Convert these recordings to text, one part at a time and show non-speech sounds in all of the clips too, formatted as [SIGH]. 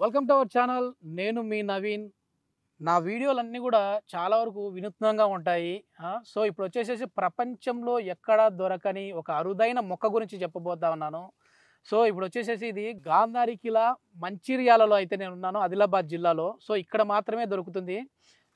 welcome to our channel నేను మీ నవీన్ నా వీడియోలన్నీ కూడా చాలా వరకు వినూత్నంగా ఉంటాయి సో ఇప్పుడు వచ్చేసేసి ప్రపంచంలో ఎక్కడా దొరకని ఒక అరుదైన మొక్క గురించి చెప్పబోతా ఉన్నాను సో ఇప్పుడు వచ్చేసేసి ఇది గాంధారి కిలా మంచిర్యాలలో అయితే నేను ఉన్నాను ఆదిలాబాద్ జిల్లాలో సో ఇక్కడ మాత్రమే దొరుకుతుంది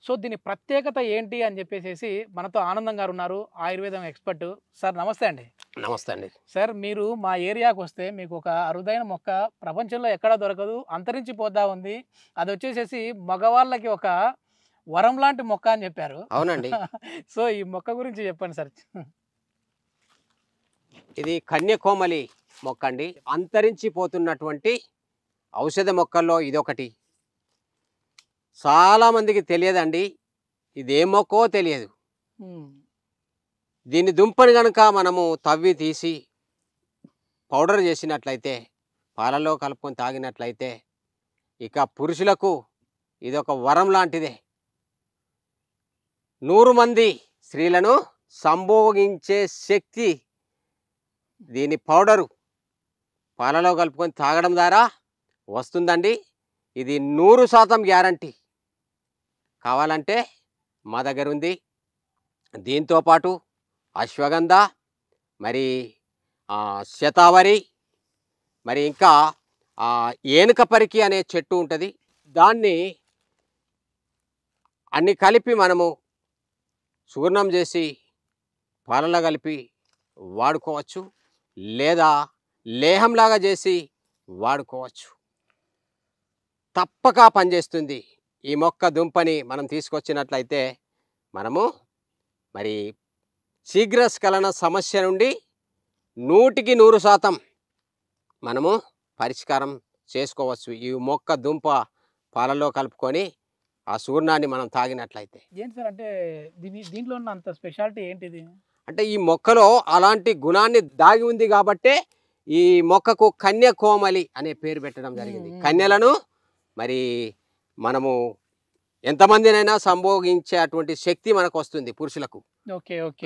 సో దీని ప్రత్యేకత ఏంటి అని చెప్పేసి మనతో ఆనందం గారు ఉన్నారు ఆయుర్వేదం ఎక్స్పర్ట్ సార్ నమస్తే అండి నమస్తే అండి సార్ మీరు మా ఏరియాకు వస్తే మీకు ఒక అరుదైన మొక్క ప్రపంచంలో ఎక్కడా దొరకదు అంతరించిపోతా ఉంది అది వచ్చేసేసి మగవాళ్ళకి ఒక వరం లాంటి మొక్క అని చెప్పారు అవునండి [LAUGHS] సో ఈ మొక్క గురించి చెప్పండి సార్ ఇది కన్యకోమలి మొక్క అండి అంతరించిపోతున్నటువంటి ఔషధ మొక్కల్లో ఇదొకటి చాలామందికి తెలియదండి ఇదేమోకో తెలియదు దీన్ని దుంపని కనుక మనము తవ్వి తీసి పౌడర్ చేసినట్లయితే పాలలో కలుపుకొని తాగినట్లయితే ఇక పురుషులకు ఇదొక వరం లాంటిదే నూరు మంది స్త్రీలను సంభోగించే శక్తి దీని పౌడరు పాలలో కలుపుకొని తాగడం ద్వారా వస్తుందండి ఇది నూరు శాతం గ్యారంటీ కావాలంటే మా దగ్గర ఉంది దీంతోపాటు అశ్వగంధ మరి శతావరి మరి ఇంకా ఏనుక పరికి అనే చెట్టు ఉంటుంది దాన్ని అన్ని కలిపి మనము చూర్ణం చేసి పాలన కలిపి వాడుకోవచ్చు లేదా లేహంలాగా చేసి వాడుకోవచ్చు తప్పక పనిచేస్తుంది ఈ మొక్క దుంపని మనం తీసుకొచ్చినట్లయితే మనము మరి శీఘ్రస్ఖలన సమస్య నుండి నూటికి నూరు శాతం మనము పరిష్కారం చేసుకోవచ్చు ఈ మొక్క దుంప పాలలో కలుపుకొని ఆ సూర్ణాన్ని మనం తాగినట్లయితే ఏంటి సార్ అంటే దీని దీంట్లో ఉన్న అంత స్పెషాలిటీ ఏంటిది అంటే ఈ మొక్కలో అలాంటి గుణాన్ని దాగి ఉంది కాబట్టే ఈ మొక్కకు కన్య కోమలి అనే పేరు పెట్టడం జరిగింది కన్యలను మరి మనము ఎంతమందినైనా సంభోగించే అటువంటి శక్తి మనకు వస్తుంది పురుషులకు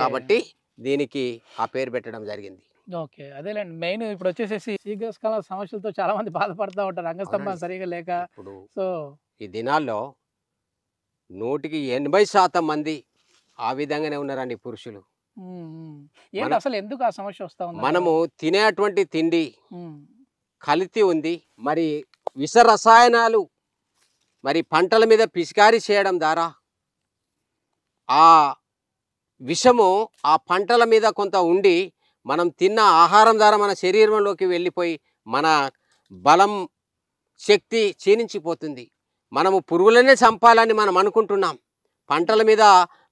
కాబట్టి దీనికి ఆ పేరు పెట్టడం జరిగింది ఓకే అదేలేండి మెయిన్ ఇప్పుడు వచ్చేసేసి శీఘ్రస్కాల సమస్యలతో చాలా మంది బాధపడతా ఉంటారు రంగస్తంభం సరిగా లేక సో ఈ దినాల్లో నూటికి ఎనభై శాతం మంది ఆ విధంగానే ఉన్నారండి పురుషులు అసలు ఎందుకు ఆ సమస్య వస్తా ఉంది మనము తినేటువంటి తిండి కలితి ఉంది మరి విష రసాయనాలు మరి పంటల మీద పిసికారి చేయడం ద్వారా ఆ విషము ఆ పంటల మీద కొంత ఉండి మనం తిన్న ఆహారం ద్వారా మన శరీరంలోకి వెళ్ళిపోయి మన బలం శక్తి క్షీణించిపోతుంది మనము పురుగులనే చంపాలని మనం అనుకుంటున్నాం పంటల మీద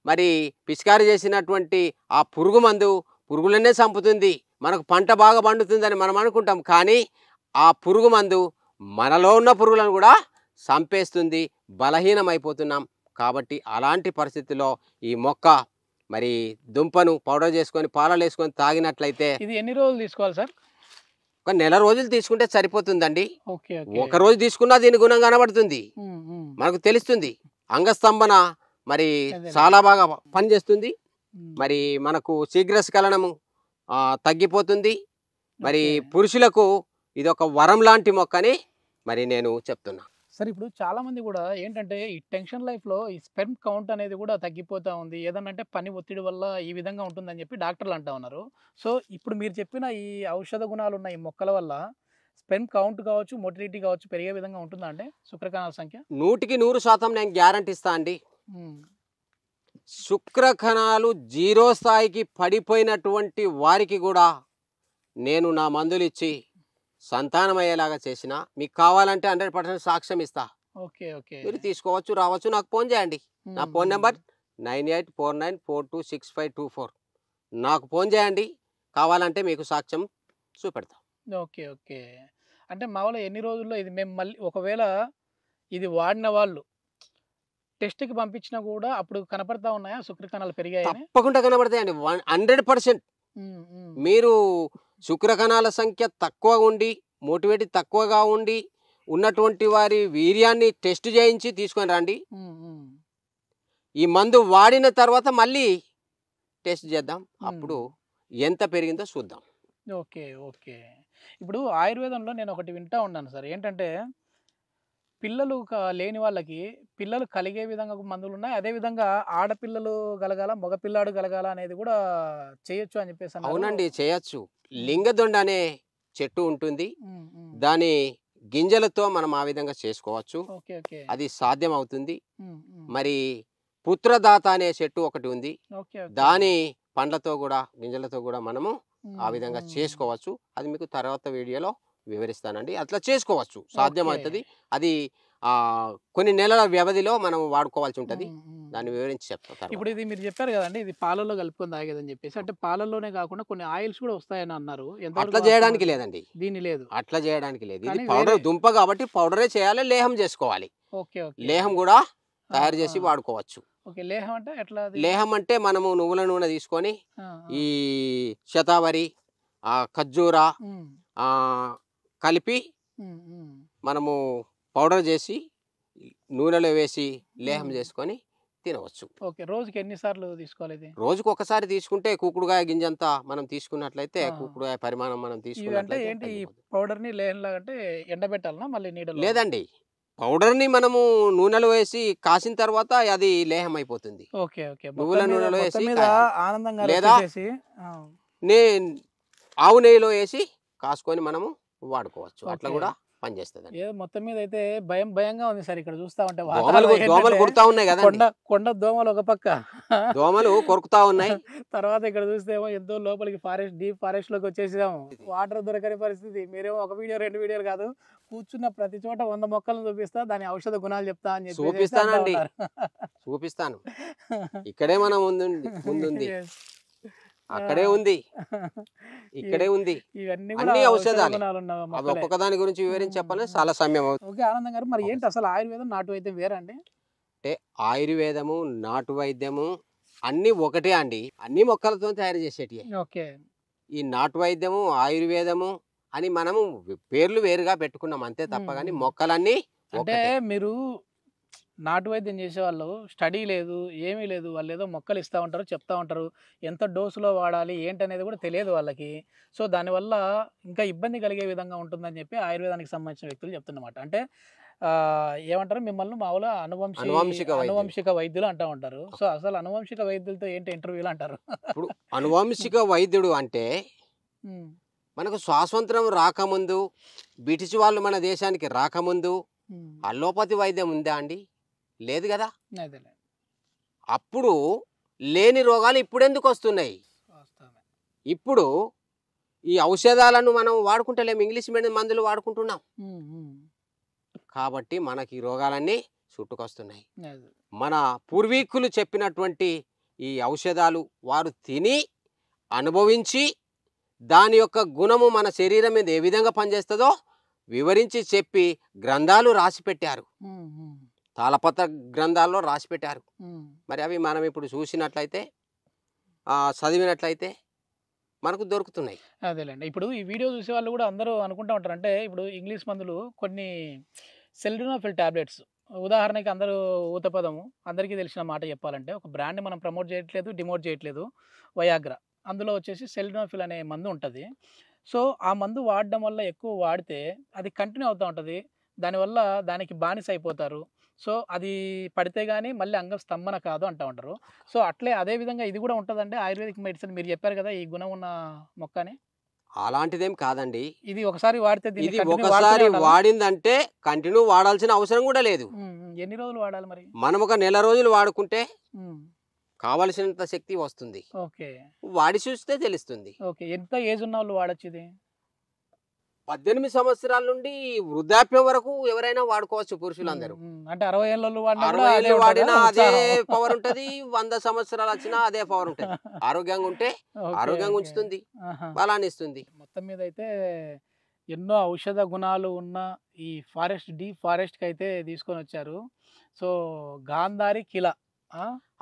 మరి పిచికారి చేసినటువంటి ఆ పురుగు మందు పురుగులనే చంపుతుంది మనకు పంట బాగా పండుతుందని మనం అనుకుంటాం కానీ ఆ పురుగు మందు మనలో ఉన్న పురుగులను కూడా సంపేస్తుంది బలహీనమైపోతున్నాం కాబట్టి అలాంటి పరిస్థితిలో ఈ మొక్క మరి దుంపను పౌడర్ చేసుకొని పాలలు వేసుకొని తాగినట్లయితే ఇది ఎన్ని రోజులు తీసుకోవాలి సార్ ఒక నెల రోజులు తీసుకుంటే సరిపోతుందండి ఒక రోజు తీసుకున్నా దీని గుణం కనబడుతుంది మనకు తెలుస్తుంది అంగస్తంభన మరి చాలా బాగా పనిచేస్తుంది మరి మనకు శీఘ్రస్ఖలనము తగ్గిపోతుంది మరి పురుషులకు ఇది ఒక వరం లాంటి మొక్కని మరి నేను చెప్తున్నా సరే ఇప్పుడు చాలా మంది కూడా ఏంటంటే ఈ టెన్షన్ లైఫ్లో ఈ స్పెర్మ్ కౌంట్ అనేది కూడా తగ్గిపోతూ ఉంది ఏదన్నంటే పని ఒత్తిడి వల్ల ఈ విధంగా ఉంటుందని చెప్పి డాక్టర్లు అంటూ ఉన్నారు సో ఇప్పుడు మీరు చెప్పిన ఈ ఔషధ గుణాలు ఉన్న ఈ మొక్కల వల్ల స్పెర్మ్ కౌంట్ కావచ్చు మొటిలిటీ కావచ్చు పెరిగే విధంగా ఉంటుందా అండి శుక్రకణాల సంఖ్య నూటికి నూరు శాతం నేను గ్యారంటీ ఇస్తా అండి శుక్రకణాలు జీరో స్థాయికి పడిపోయినటువంటి వారికి కూడా నేను నా మందులు ఇచ్చి సంతానం అయ్యేలాగా చేసిన మీకు కావాలంటే హండ్రెడ్ పర్సెంట్ సాక్ష్యం ఇస్తా ఓకే ఓకే మీరు తీసుకోవచ్చు రావచ్చు నాకు ఫోన్ చేయండి నా phone number nine eight four nine four two six five two four నాకు ఫోన్ చేయండి కావాలంటే మీకు సాక్ష్యం చూపెడతాం ఓకే ఓకే అంటే మామూలుగా ఎన్ని రోజుల్లో ఇది మేము మళ్ళీ ఒకవేళ ఇది వాడిన వాళ్ళు టెస్ట్కి పంపించినా కూడా అప్పుడు కనపడతా ఉన్నాయా శుక్రకణాలు పెరిగాయి తప్పకుండా కనబడతాయండి హండ్రెడ్ పర్సెంట్ మీరు శుక్రకణాల సంఖ్య తక్కువ ఉండి మోటివేట్ తక్కువగా ఉండి ఉన్నటువంటి వారి వీర్యాన్ని టెస్ట్ చేయించి తీసుకొని రండి ఈ మందు వాడిన తర్వాత మళ్ళీ టెస్ట్ చేద్దాం అప్పుడు ఎంత పెరిగిందో చూద్దాం ఓకే ఓకే ఇప్పుడు ఆయుర్వేదంలో నేను ఒకటి వింటా ఉన్నాను సార్ ఏంటంటే పిల్లలు లేని వాళ్ళకి పిల్లలు కలిగే విధంగా మందులు ఉన్నాయి అదే విధంగా ఆడపిల్లలు కలగాల మగపిల్లాడు కలగాల అనేది కూడా చేయొచ్చు అని చెప్పేసి అవునండి చేయొచ్చు లింగదొండ అనే చెట్టు ఉంటుంది దాని గింజలతో మనం ఆ విధంగా చేసుకోవచ్చు అది సాధ్యం అవుతుంది మరి పుత్రదాత అనే చెట్టు ఒకటి ఉంది దాని పండ్లతో కూడా గింజలతో కూడా మనము ఆ విధంగా చేసుకోవచ్చు అది మీకు తర్వాత వీడియోలో వివరిస్తానండి అట్లా చేసుకోవచ్చు సాధ్యమవుతుంది అది కొన్ని నెలల వ్యవధిలో మనం వాడుకోవాల్సి ఉంటుంది దాన్ని వివరించి చెప్తాను ఇప్పుడు ఇది మీరు చెప్పారు కదండి ఇది పాలలో కలుపుకొని తాగేదని చెప్పేసి అంటే పాలలోనే కాకుండా కొన్ని ఆయిల్స్ కూడా వస్తాయని అన్నారు అట్లా చేయడానికి లేదండి దీని లేదు అట్లా చేయడానికి లేదు ఇది పౌడర్ దుంప కాబట్టి పౌడరే చేయాలి లేహం చేసుకోవాలి లేహం కూడా తయారు చేసి వాడుకోవచ్చు లేహం అంటే ఎట్లా లేహం అంటే మనము నువ్వుల నూనె తీసుకొని ఈ శతావరి ఖర్జూర కలిపి మనము పౌడర్ చేసి నూనెలో వేసి లేహం చేసుకొని తినవచ్చు ఓకే రోజుకి ఎన్నిసార్లు తీసుకోవాలి రోజుకి ఒకసారి తీసుకుంటే కూకుడుగాయ గింజంతా మనం తీసుకున్నట్లయితే కూకుడుగాయ పరిమాణం మనం తీసుకున్నట్లయితే ఏంటి పౌడర్ ని మళ్ళీ లేదండి పౌడర్ని మనము నూనెలో వేసి కాసిన తర్వాత అది లేహం అయిపోతుంది ఓకే నువ్వుల నూనెలో వేసి లేదా లేదా ఆవు నెయ్యిలో వేసి కాసుకొని మనము వాడుకోవచ్చు అట్లా కూడా పనిచేస్తుంది ఏదో మొత్తం మీద అయితే భయం భయంగా ఉంది సార్ ఇక్కడ చూస్తా ఉంటే దోమలు కొడుతా ఉన్నాయి కదా కొండ కొండ దోమలు ఒక పక్క దోమలు కొరుకుతా ఉన్నాయి [LAUGHS] తర్వాత ఇక్కడ చూస్తే ఎంతో లోపలికి ఫారెస్ట్ డీప్ ఫారెస్ట్ లోకి వచ్చేసాము వాటర్ దొరకని పరిస్థితి మీరేమో ఒక వీడియో రెండు వీడియోలు కాదు కూర్చున్న ప్రతి చోట వంద మొక్కలను చూపిస్తా దాని ఔషధ గుణాలు చెప్తా అని చూపిస్తానండి చూపిస్తాను ఇక్కడే మనం [LAUGHS] ముందుంది ముందుంది అక్కడే ఉంది ఇక్కడే [LAUGHS] ఉంది ఇవన్నీ అన్ని ఔషధాలు అవి ఒక్కొక్క దాని గురించి వివరించి చెప్పాలని చాలా సమయం అవుతుంది ఓకే ఆనందం గారు మరి ఏంటి అసలు ఆయుర్వేదం నాటు వైద్యం వేరే అండి అంటే ఆయుర్వేదము నాటు వైద్యము అన్ని ఒకటే అండి అన్ని మొక్కలతో తయారు చేసేటి ఓకే ఈ నాటు వైద్యము ఆయుర్వేదము అని మనము పేర్లు వేరుగా పెట్టుకున్నాం అంతే తప్ప కానీ మొక్కలన్నీ అంటే మీరు నాటు వైద్యం చేసేవాళ్ళు స్టడీ లేదు ఏమీ లేదు వాళ్ళు ఏదో మొక్కలు ఇస్తూ ఉంటారు చెప్తూ ఉంటారు ఎంత డోసులో వాడాలి ఏంటనేది కూడా తెలియదు వాళ్ళకి సో దానివల్ల ఇంకా ఇబ్బంది కలిగే విధంగా ఉంటుందని చెప్పి ఆయుర్వేదానికి సంబంధించిన వ్యక్తులు చెప్తున్నమాట అంటే ఏమంటారు మిమ్మల్ని మామూలుగా అనువంశిక అనువంశిక వైద్యులు అంటూ ఉంటారు సో అసలు అనువంశిక వైద్యులతో ఏంటి ఇంటర్వ్యూలు అంటారు ఇప్పుడు అనువంశిక వైద్యుడు అంటే మనకు స్వాతంత్రం రాకముందు బ్రిటిష్ వాళ్ళు మన దేశానికి రాకముందు అల్లోపతి వైద్యం ఉందా అండి లేదు కదా అప్పుడు లేని రోగాలు ఇప్పుడు ఎందుకు వస్తున్నాయి ఇప్పుడు ఈ ఔషధాలను మనం వాడుకుంటలేము ఇంగ్లీష్ మీడియం మందులు వాడుకుంటున్నాం కాబట్టి మనకి ఈ రోగాలన్నీ చుట్టుకొస్తున్నాయి మన పూర్వీకులు చెప్పినటువంటి ఈ ఔషధాలు వారు తిని అనుభవించి దాని యొక్క గుణము మన శరీరం మీద ఏ విధంగా పనిచేస్తుందో వివరించి చెప్పి గ్రంథాలు రాసి పెట్టారు తాళపత్ర గ్రంథాల్లో రాసి పెట్టారు మరి అవి మనం ఇప్పుడు చూసినట్లయితే చదివినట్లయితే మనకు దొరుకుతున్నాయి అదేలేండి ఇప్పుడు ఈ వీడియో చూసే వాళ్ళు కూడా అందరూ అనుకుంటూ ఉంటారు అంటే ఇప్పుడు ఇంగ్లీష్ మందులు కొన్ని సెల్డోనాఫిల్ ట్యాబ్లెట్స్ ఉదాహరణకి అందరూ ఊతపదము అందరికీ తెలిసిన మాట చెప్పాలంటే ఒక బ్రాండ్ మనం ప్రమోట్ చేయట్లేదు డిమోట్ చేయట్లేదు వయాగ్రా అందులో వచ్చేసి సెల్డినోఫిల్ అనే మందు ఉంటుంది సో ఆ మందు వాడడం వల్ల ఎక్కువ వాడితే అది కంటిన్యూ అవుతూ ఉంటుంది దానివల్ల దానికి బానిస అయిపోతారు సో అది పడితే కానీ మళ్ళీ అంగం స్తంభన కాదు అంటూ ఉంటారు సో అట్లే అదే విధంగా ఇది కూడా ఉంటుందండి ఆయుర్వేదిక్ మెడిసిన్ మీరు చెప్పారు కదా ఈ గుణం ఉన్న మొక్కని అలాంటిదేం కాదండి ఇది ఒకసారి వాడితే ఇది ఒకసారి వాడిందంటే కంటిన్యూ వాడాల్సిన అవసరం కూడా లేదు ఎన్ని రోజులు వాడాలి మరి మనం ఒక నెల రోజులు వాడుకుంటే కావలసినంత శక్తి వస్తుంది ఓకే వాడి చూస్తే తెలుస్తుంది ఓకే ఎంత ఏజ్ ఉన్న వాళ్ళు వాడచ్చు ఇది పద్దెనిమిది సంవత్సరాల నుండి వృద్ధాప్యం వరకు ఎవరైనా వాడుకోవచ్చు పురుషులందరూ అంటే అరవై ఏళ్ళు వాడినా అదే పవర్ ఉంటది వంద సంవత్సరాలు వచ్చినా అదే పవర్ ఉంటది [LAUGHS] ఆరోగ్యంగా ఉంటే ఆరోగ్యంగా ఉంచుతుంది బలాన్ని ఇస్తుంది మొత్తం మీద అయితే ఎన్నో ఔషధ గుణాలు ఉన్న ఈ ఫారెస్ట్ ఫారెస్ట్ కి అయితే తీసుకొని వచ్చారు సో గాంధారి కిలా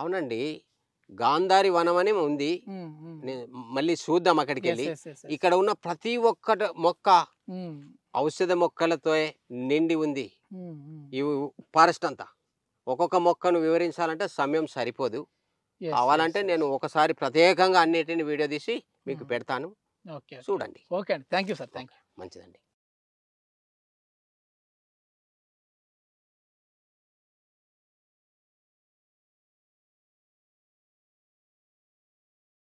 అవునండి గాంధారి వనం అని ఉంది మళ్ళీ చూద్దాం అక్కడికి వెళ్ళి ఇక్కడ ఉన్న ప్రతి ఒక్క మొక్క ఔషధ మొక్కలతో నిండి ఉంది ఇవి ఫారెస్ట్ అంతా ఒక్కొక్క మొక్కను వివరించాలంటే సమయం సరిపోదు కావాలంటే నేను ఒకసారి ప్రత్యేకంగా అన్నిటిని వీడియో తీసి మీకు పెడతాను చూడండి ఓకే అండి thank you sir thank you మంచిదండి